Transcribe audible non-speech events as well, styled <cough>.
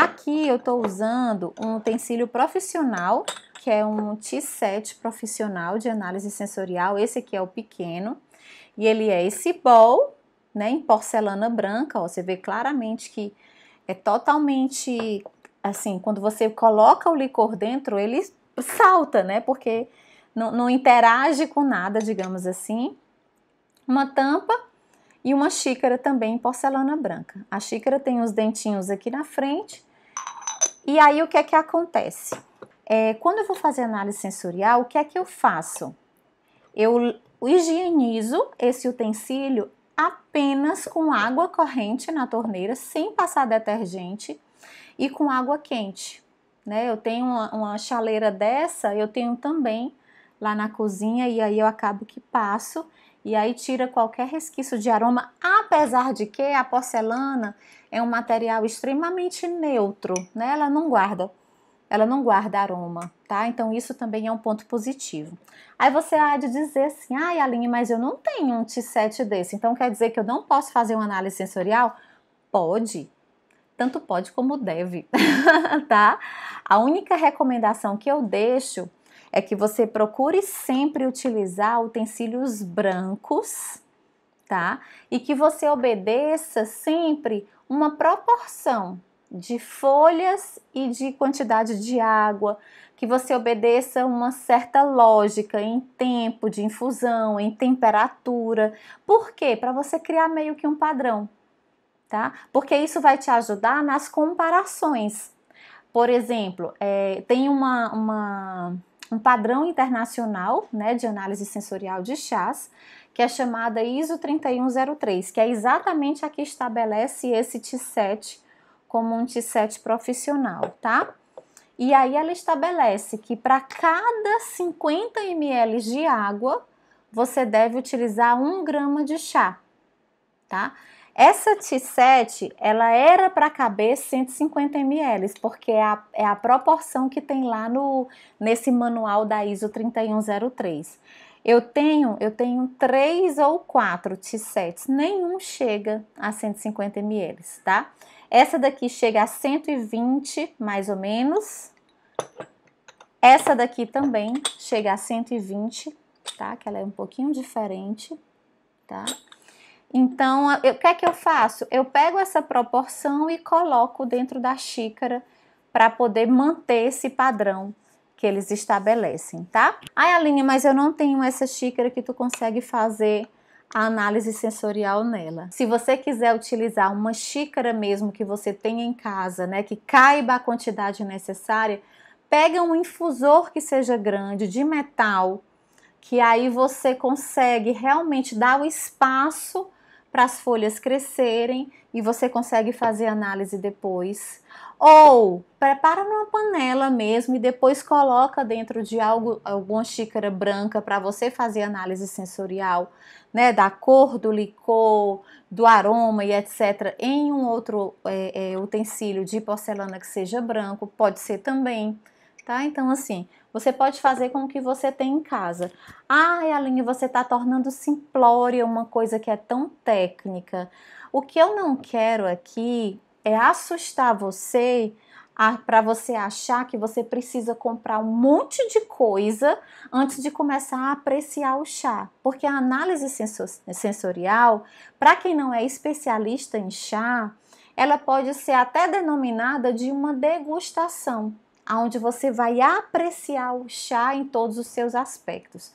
Aqui eu estou usando um utensílio profissional, que é um T7 profissional de análise sensorial. Esse aqui é o pequeno. E ele é esse bowl, né, em porcelana branca, ó, você vê claramente que é totalmente assim, quando você coloca o licor dentro, ele salta, né? Porque não, não interage com nada, digamos assim. Uma tampa e uma xícara também em porcelana branca. A xícara tem os dentinhos aqui na frente e aí o que é que acontece? É, quando eu vou fazer análise sensorial, o que é que eu faço? Eu higienizo esse utensílio apenas com água corrente na torneira, sem passar detergente e com água quente. Né? Eu tenho uma, uma chaleira dessa, eu tenho também lá na cozinha e aí eu acabo que passo e aí tira qualquer resquício de aroma, apesar de que a porcelana é um material extremamente neutro, né? Ela não guarda, ela não guarda aroma, tá? Então isso também é um ponto positivo. Aí você há de dizer assim, ai Aline, mas eu não tenho um T7 desse, então quer dizer que eu não posso fazer uma análise sensorial? Pode, tanto pode como deve, <laughs> tá? A única recomendação que eu deixo é que você procure sempre utilizar utensílios brancos, tá? E que você obedeça sempre uma proporção de folhas e de quantidade de água, que você obedeça uma certa lógica em tempo de infusão, em temperatura. Por quê? Para você criar meio que um padrão, tá? Porque isso vai te ajudar nas comparações. Por exemplo, é, tem uma, uma um padrão internacional né, de análise sensorial de chás, que é chamada ISO 3103, que é exatamente a que estabelece esse T7 como um T7 profissional, tá? E aí ela estabelece que para cada 50 ml de água, você deve utilizar um grama de chá tá? Essa T7, ela era para caber 150 ml, porque é a, é a, proporção que tem lá no nesse manual da ISO 3103. Eu tenho, eu tenho três ou quatro T7s, nenhum chega a 150 ml, tá? Essa daqui chega a 120 mais ou menos. Essa daqui também chega a 120, tá? Que ela é um pouquinho diferente, tá? Então, eu, o que é que eu faço? Eu pego essa proporção e coloco dentro da xícara para poder manter esse padrão que eles estabelecem, tá? Ai, Aline, mas eu não tenho essa xícara que tu consegue fazer a análise sensorial nela. Se você quiser utilizar uma xícara mesmo que você tenha em casa, né, que caiba a quantidade necessária, pega um infusor que seja grande, de metal, que aí você consegue realmente dar o espaço para as folhas crescerem e você consegue fazer análise depois. Ou prepara numa panela mesmo e depois coloca dentro de algo, alguma xícara branca para você fazer análise sensorial, né? Da cor, do licor, do aroma e etc. Em um outro é, é, utensílio de porcelana que seja branco, pode ser também tá? Então, assim, você pode fazer com o que você tem em casa. Ai, ah, Aline, você está tornando simplória uma coisa que é tão técnica. O que eu não quero aqui é assustar você para você achar que você precisa comprar um monte de coisa antes de começar a apreciar o chá. Porque a análise sensorial, para quem não é especialista em chá, ela pode ser até denominada de uma degustação onde você vai apreciar o chá em todos os seus aspectos.